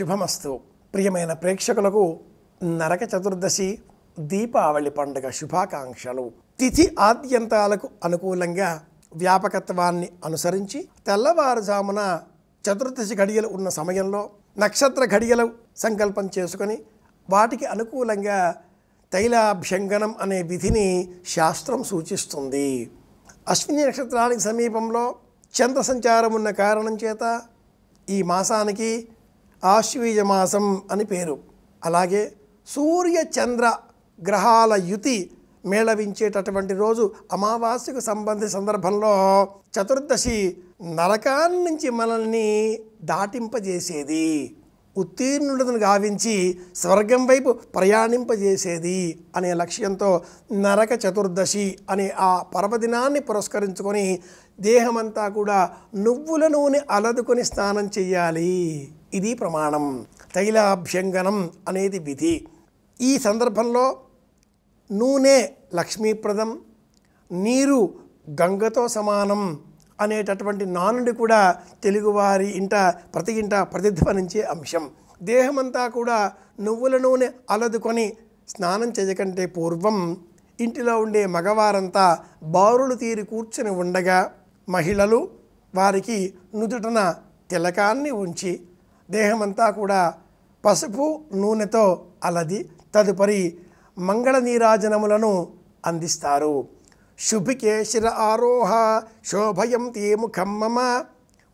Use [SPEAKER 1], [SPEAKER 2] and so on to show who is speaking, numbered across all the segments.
[SPEAKER 1] శుభమస్తు ప్రియమైన ప్రేక్షకులకు నరక చతుర్దశి దీపావళి పండుగ శుభాకాంక్షలు తిథి ఆద్యంతాలకు అనుకూలంగా వ్యాపకత్వాన్ని అనుసరించి తెల్లవారుజామున చతుర్దశి ఘడియలు ఉన్న సమయంలో నక్షత్ర ఘడియలు సంకల్పం చేసుకొని వాటికి అనుకూలంగా తైలాభ్యంగనం అనే విధిని శాస్త్రం సూచిస్తుంది అశ్విని నక్షత్రానికి సమీపంలో చంద్ర సంచారం ఉన్న కారణం చేత ఈ మాసానికి ఆశ్వీజ మాసం అని పేరు అలాగే సూర్య చంద్ర గ్రహాల యుతి మేళవించేటటువంటి రోజు అమావాస్యకు సంబంధి సందర్భంలో చతుర్దశి నరకాన్నించి నుంచి మనల్ని దాటింపజేసేది ఉత్తీర్ణులను గావించి స్వర్గం వైపు ప్రయాణింపజేసేది అనే లక్ష్యంతో నరక చతుర్దశి అనే ఆ పర్వదినాన్ని పురస్కరించుకొని దేహమంతా కూడా నువ్వుల నూనె అలదుకొని స్నానం చేయాలి ఇది ప్రమాణం తైలాభ్యంగనం అనేది విధి ఈ సందర్భంలో నూనె లక్ష్మీప్రదం నీరు గంగతో సమానం అనేటటువంటి నానుడి కూడా తెలుగువారి ఇంట ప్రతి ఇంట ప్రతిధ్వనించే అంశం దేహమంతా కూడా నువ్వుల నూనె అలదుకొని స్నానం చేయకంటే పూర్వం ఇంటిలో ఉండే మగవారంతా బారులు తీరి కూర్చొని ఉండగా మహిళలు వారికి నుదుటన తిలకాన్ని ఉంచి దేహమంతా కూడా పసుపు నూనెతో అలది తదుపరి మంగళ నీరాజనములను అందిస్తారు శుభికే శిర ఆరోహ తే ముఖం మమ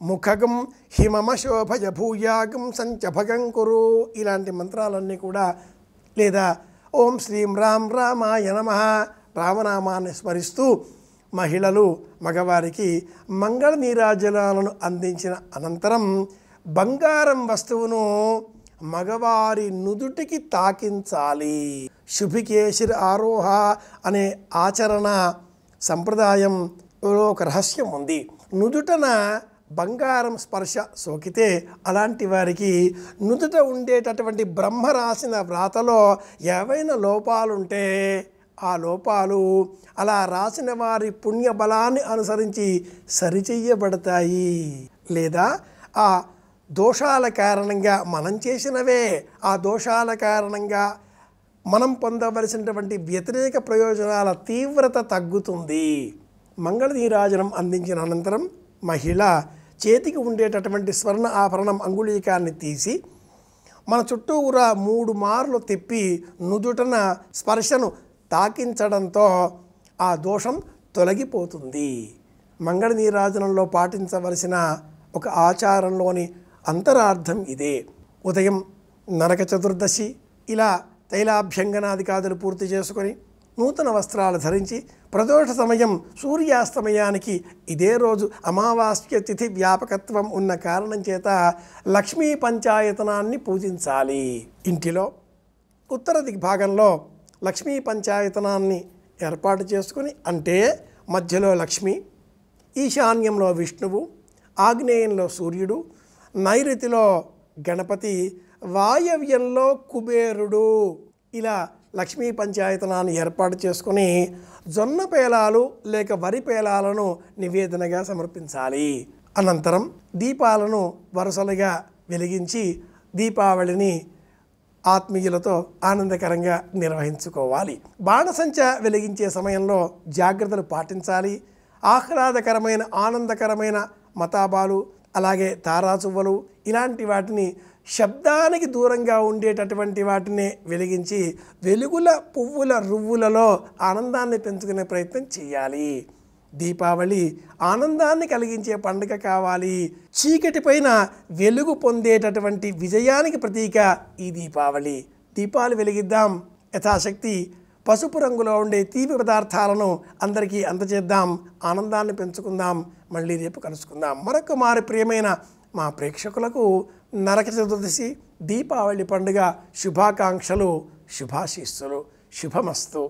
[SPEAKER 1] ముఖగం హిమమ శోభయ భూయాగం సంచభగం కురు ఇలాంటి మంత్రాలన్నీ కూడా లేదా ఓం శ్రీం రామ్ రామాయ నమ రామనామాన్ని స్మరిస్తూ మహిళలు మగవారికి మంగళ నీరాజనాలను అందించిన అనంతరం బంగారం వస్తువును మగవారి నుదుటికి తాకించాలి శుభికేశిర్ ఆరోహ అనే ఆచరణ సంప్రదాయంలో ఒక రహస్యం ఉంది నుదుటన బంగారం స్పర్శ సోకితే అలాంటి వారికి నుదుట ఉండేటటువంటి బ్రహ్మ రాసిన వ్రాతలో ఏవైనా లోపాలుంటే ఆ లోపాలు అలా రాసిన వారి పుణ్య బలాన్ని అనుసరించి సరిచెయ్యబడతాయి లేదా ఆ దోషాల కారణంగా మనం చేసినవే ఆ దోషాల కారణంగా మనం పొందవలసినటువంటి వ్యతిరేక ప్రయోజనాల తీవ్రత తగ్గుతుంది మంగళధీరాజనం అందించిన అనంతరం మహిళ చేతికి ఉండేటటువంటి స్వర్ణ ఆభరణం అంగుళీకాన్ని తీసి మన చుట్టూ ఊర మూడు మార్లు తిప్పి నుదుటన స్పర్శను తాకించడంతో ఆ దోషం తొలగిపోతుంది మంగళ నీరాజనంలో పాటించవలసిన ఒక ఆచారంలోని అంతరార్థం ఇదే ఉదయం నరక చతుర్దశి ఇలా తైలాభ్యంగనాదికాదులు పూర్తి చేసుకొని నూతన వస్త్రాలు ధరించి ప్రదోష సమయం సూర్యాస్తమయానికి ఇదే రోజు అమావాస్య తిథి వ్యాపకత్వం ఉన్న కారణం చేత లక్ష్మీ పంచాయతనాన్ని పూజించాలి ఇంటిలో ఉత్తర దిగ్భాగంలో లక్ష్మీ పంచాయతనాన్ని ఏర్పాటు చేసుకుని అంటే మధ్యలో లక్ష్మి ఈశాన్యంలో విష్ణువు ఆగ్నేయంలో సూర్యుడు నైరుతిలో గణపతి వాయవ్యంలో కుబేరుడు ఇలా లక్ష్మీ పంచాయతనాన్ని ఏర్పాటు చేసుకుని జొన్న పేలాలు లేక వరి పేలాలను నివేదనగా సమర్పించాలి అనంతరం దీపాలను వరుసలుగా వెలిగించి దీపావళిని ఆత్మీయులతో ఆనందకరంగా నిర్వహించుకోవాలి బాణసంచ వెలిగించే సమయంలో జాగ్రత్తలు పాటించాలి ఆహ్లాదకరమైన ఆనందకరమైన మతాబాలు అలాగే తారాచువ్వలు ఇలాంటి వాటిని శబ్దానికి దూరంగా ఉండేటటువంటి వాటినే వెలిగించి వెలుగుల పువ్వుల రువ్వులలో ఆనందాన్ని పెంచుకునే ప్రయత్నం చేయాలి దీపావళి ఆనందాన్ని కలిగించే పండుగ కావాలి చీకటి వెలుగు పొందేటటువంటి విజయానికి ప్రతీక ఈ దీపావళి దీపాలు వెలిగిద్దాం యథాశక్తి పసుపు రంగులో ఉండే తీపి పదార్థాలను అందరికీ అందజేద్దాం ఆనందాన్ని పెంచుకుందాం మళ్ళీ రేపు కలుసుకుందాం మరొక మారి ప్రియమైన మా ప్రేక్షకులకు నరక చతుర్దశి దీపావళి పండుగ శుభాకాంక్షలు శుభాశీస్సులు శుభమస్తు